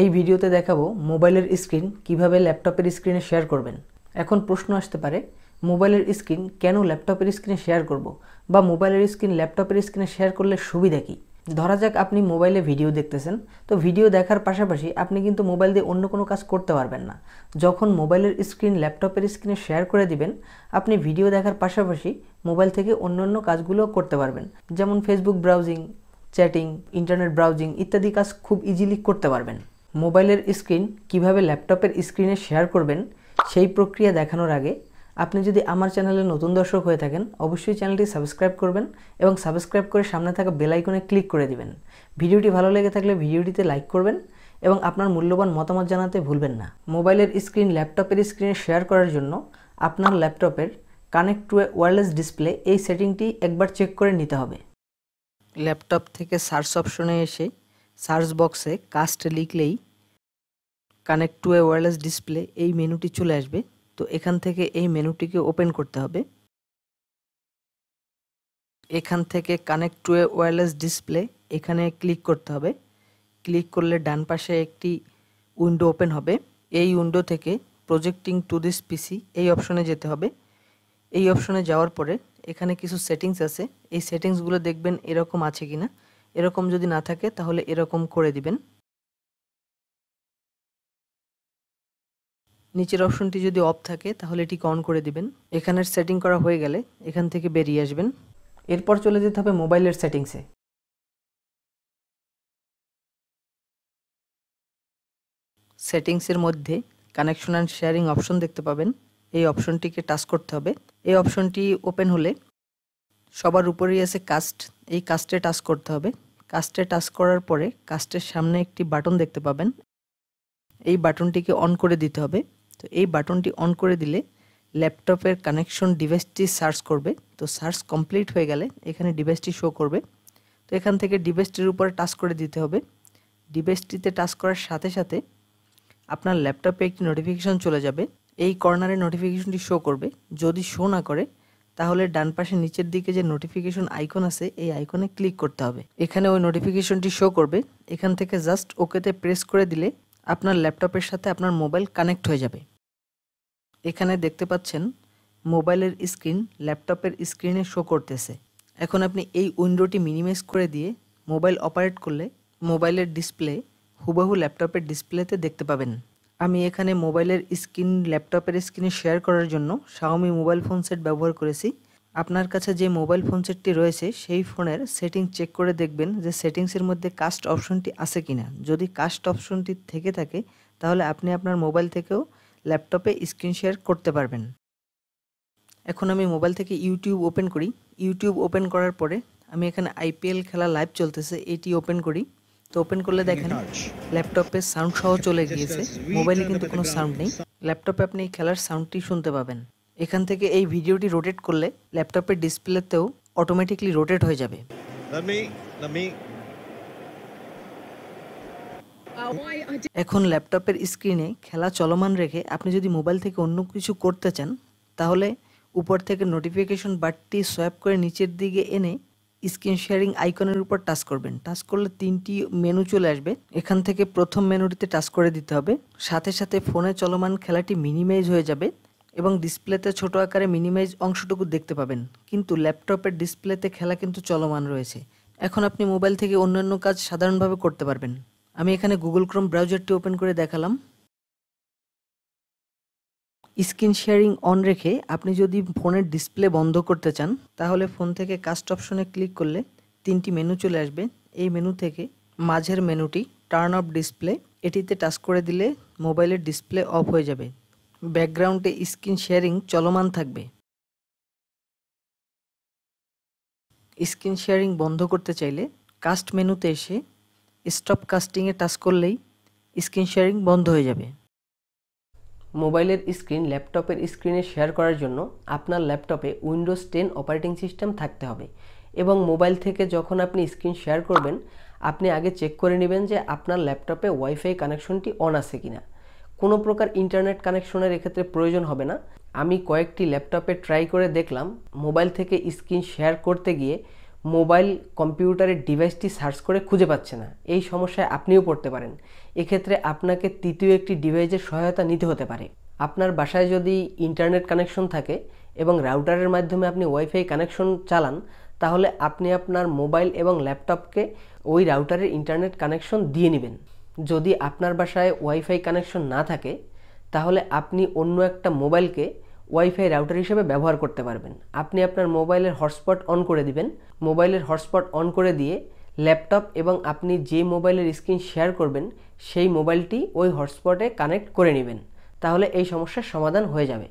এই ভিডিওতে দেখাবো মোবাইলের স্ক্রিন কিভাবে ল্যাপটপের স্ক্রিনে শেয়ার করবেন এখন প্রশ্ন আসতে পারে মোবাইলের স্ক্রিন কেন ল্যাপটপের স্ক্রিনে শেয়ার করব বা মোবাইলের স্ক্রিন ল্যাপটপের স্ক্রিনে শেয়ার করলে সুবিধা কী ধরা যাক আপনি মোবাইলে ভিডিও দেখতেছেন তো ভিডিও দেখার পাশাপাশি আপনি কিন্তু মোবাইল দিয়ে অন্য কোনো কাজ করতে পারবেন না যখন মোবাইলের স্ক্রিন ল্যাপটপের স্ক্রিনে শেয়ার করে দিবেন আপনি ভিডিও দেখার পাশাপাশি মোবাইল থেকে অন্য অন্য কাজগুলো করতে পারবেন যেমন Facebook browsing chatting internet browsing ইত্যাদি কাজ খুব ইজিলি করতে পারবেন মোবাইলের স্ক্রিন কিভাবে ল্যাপটপের স্ক্রিনে শেয়ার করবেন সেই প্রক্রিয়া দেখানোর আগে আপনি যদি আমার চ্যানেলে নতুন দর্শক হয়ে থাকেন অবশ্যই চ্যানেলটি সাবস্ক্রাইব করবেন এবং সাবস্ক্রাইব করে সামনে থাকা বেল আইকনে ক্লিক করে দিবেন ভিডিওটি ভালো লেগে থাকলে ভিডিওটিতে লাইক করবেন এবং আপনার মূল্যবান মতামত জানাতে ভুলবেন না মোবাইলের স্ক্রিন ল্যাপটপের স্ক্রিনে শেয়ার করার জন্য আপনার ল্যাপটপের connect to a wireless display এই সেটিংটি একবার চেক করে নিতে হবে ল্যাপটপ থেকে সার্চ অপশনে এসে সার্চ বক্সে কাস্ট লিখলেই connect to a wireless display এই মেনুটি চলে আসবে তো এখান থেকে এই মেনুটিকে ওপেন করতে হবে এখান থেকে connect to a wireless display এখানে ক্লিক করতে হবে ক্লিক করলে ডান পাশে একটি উইন্ডো ওপেন হবে এই উইন্ডো থেকে প্রজেক্টিং টু দিস পিসি এই অপশনে যেতে হবে এই অপশনে যাওয়ার পরে এখানে কিছু সেটিংস আছে এই সেটিংসগুলো দেখবেন এরকম আছে কি না এরকম যদি না থাকে তাহলে এরকম করে দিবেন নিচের অপশনটি যদি অফ থাকে তাহলে এটিকে অন করে দিবেন এখানের সেটিং করা হয়ে গেলে এখান থেকে বেরিয়ে আসবেন এরপর চলে যেতে হবে মোবাইলের সেটিংসে সেটিংসের মধ্যে কানেকশন অ্যান্ড শেয়ারিং অপশন দেখতে পাবেন এই অপশনটিকে টাচ করতে হবে এই অপশনটি ওপেন হলে সবার উপরেই আছে কাস্ট এই কাস্টে টাচ করতে হবে কাস্টে টাচ করার পরে কাস্টের সামনে একটি বাটন দেখতে পাবেন এই বাটনটিকে অন করে দিতে হবে তো এই বাটনটি অন করে দিলে ল্যাপটপের কানেকশন ডিভাইসটি সার্চ করবে তো সার্চ কমপ্লিট হয়ে গেলে এখানে ডিভাইসটি শো করবে তো এখান থেকে ডিভাইসটির উপর টাচ করে দিতে হবে ডিভাইসটিতে টাচ করার সাথে সাথে আপনার ল্যাপটপে একটি নোটিফিকেশন চলে যাবে এই কর্নারে নোটিফিকেশনটি শো করবে যদি শো না করে তাহলে ডান পাশে নিচের দিকে যে নোটিফিকেশন আইকন আছে এই আইকনে ক্লিক করতে হবে এখানে ওই নোটিফিকেশনটি শো করবে এখান থেকে জাস্ট ওকেতে প্রেস করে দিলে আপনার ল্যাপটপের সাথে আপনার মোবাইল কানেক্ট হয়ে যাবে এখানে দেখতে পাচ্ছেন মোবাইলের স্ক্রিন ল্যাপটপের স্ক্রিনে শো করতেছে এখন আপনি এই উইন্ডোটি মিনিমাইজ করে দিয়ে মোবাইল অপারেট করলে মোবাইলের ডিসপ্লে হুবাহু ল্যাপটপের ডিসপ্লেতে দেখতে পাবেন আমি এখানে মোবাইলের স্ক্রিন ল্যাপটপের স্ক্রিনে শেয়ার করার জন্য শাওমি মোবাইল ফোন সেট ব্যবহার করেছি আপনার কাছে যে মোবাইল ফোন সেটটি রয়েছে সেই ফোনের সেটিং চেক করে দেখবেন যে সেটিংসের মধ্যে কাস্ট অপশনটি আছে কিনা যদি কাস্ট অপশনটি থেকে থাকে তাহলে আপনি আপনার মোবাইল থেকেও ল্যাপটপে স্ক্রিন শেয়ার করতে পারবেন এখন আমি মোবাইল থেকে ইউটিউব ওপেন করি ইউটিউব ওপেন করার পরে আমি এখানে আইপিএল খেলা লাইভ চলতেছে এটি ওপেন করি তো ওপেন করলে দেখেন ল্যাপটপে সাউন্ড সহ চলে গিয়েছে মোবাইলে কিন্তু কোনো সাউন্ড নেই ল্যাপটপে আপনি খেলার সাউন্ডটি শুনতে পাবেন এখান থেকে এই ভিডিওটি রোটেট করলে ল্যাপটপের ডিসপ্লেতেও অটোমেটিকলি রোটেট হয়ে যাবে এখন ল্যাপটপের স্ক্রিনে খেলা চলমান রেখে আপনি যদি মোবাইল থেকে অন্য কিছু করতে চান তাহলে উপর থেকে নোটিফিকেশন বাটটি সোয়াইপ করে নিচের দিকে এনে স্ক্রিন শেয়ারিং আইকনের উপর টাচ করবেন টাচ করলে তিনটি মেনু চলে আসবে এখান থেকে প্রথম মেনুটিতে টাচ করে দিতে হবে সাথে সাথে ফোনে চলমান খেলাটি মিনিমাইজ হয়ে যাবে এবং ডিসপ্লেতে ছোট আকারে মিনিমাইজ অংশটুকু দেখতে পাবেন কিন্তু ল্যাপটপের ডিসপ্লেতে খেলা কিন্তু চলমান রয়েছে এখন আপনি মোবাইল থেকে অন্যান্য কাজ সাধারণভাবে করতে পারবেন আমি এখানে গুগল ক্রোম ব্রাউজারটি ওপেন করে দেখালাম স্ক্রিন শেয়ারিং অন রেখে আপনি যদি ফোনের ডিসপ্লে বন্ধ করতে চান তাহলে ফোন থেকে কাস্ট অপশনে ক্লিক করলে তিনটি মেনু চলে আসবে এই মেনু থেকে মাঝের মেনুটি টার্ন অফ ডিসপ্লে এটিতে টাচ করে দিলে মোবাইলের ডিসপ্লে অফ হয়ে যাবে ব্যাকগ্রাউন্ডে স্ক্রিন শেয়ারিং চলমান থাকবে স্ক্রিন শেয়ারিং বন্ধ করতে চাইলে কাস্ট মেনুতে এসে স্টপ কাস্টিংয়ে টাচ করলেই স্ক্রিন শেয়ারিং বন্ধ হয়ে যাবে মোবাইলের স্ক্রিন ল্যাপটপের স্ক্রিনে শেয়ার করার জন্য আপনার ল্যাপটপে উইন্ডোজ টেন অপারেটিং সিস্টেম থাকতে হবে এবং মোবাইল থেকে যখন আপনি স্ক্রিন শেয়ার করবেন আপনি আগে চেক করে নেবেন যে আপনার ল্যাপটপে ওয়াইফাই কানেকশনটি অন আছে কিনা কোনো প্রকার ইন্টারনেট কানেকশনের এক্ষেত্রে প্রয়োজন হবে না আমি কয়েকটি ল্যাপটপে ট্রাই করে দেখলাম মোবাইল থেকে স্ক্রিন শেয়ার করতে গিয়ে মোবাইল কম্পিউটারের ডিভাইসটি সার্চ করে খুঁজে পাচ্ছে না এই সমস্যায় আপনিও পড়তে পারেন এক্ষেত্রে আপনাকে তৃতীয় একটি ডিভাইসের সহায়তা নিতে হতে পারে আপনার বাসায় যদি ইন্টারনেট কানেকশন থাকে এবং রাউটারের মাধ্যমে আপনি ওয়াইফাই কানেকশন চালান তাহলে আপনি আপনার মোবাইল এবং ল্যাপটপকে ওই রাউটারের ইন্টারনেট কানেকশন দিয়ে নেবেন যদি আপনার বাসায় ওয়াইফাই কানেকশন না থাকে তাহলে আপনি অন্য একটা মোবাইলকে ওয়াইফাই রাউটার হিসেবে ব্যবহার করতে পারবেন আপনি আপনার মোবাইলের হটস্পট অন করে দিবেন মোবাইলের হটস্পট অন করে দিয়ে ল্যাপটপ এবং আপনি যে মোবাইলের স্ক্রিন শেয়ার করবেন সেই মোবাইলটি ওই হটস্পটে কানেক্ট করে নেবেন তাহলে এই সমস্যার সমাধান হয়ে যাবে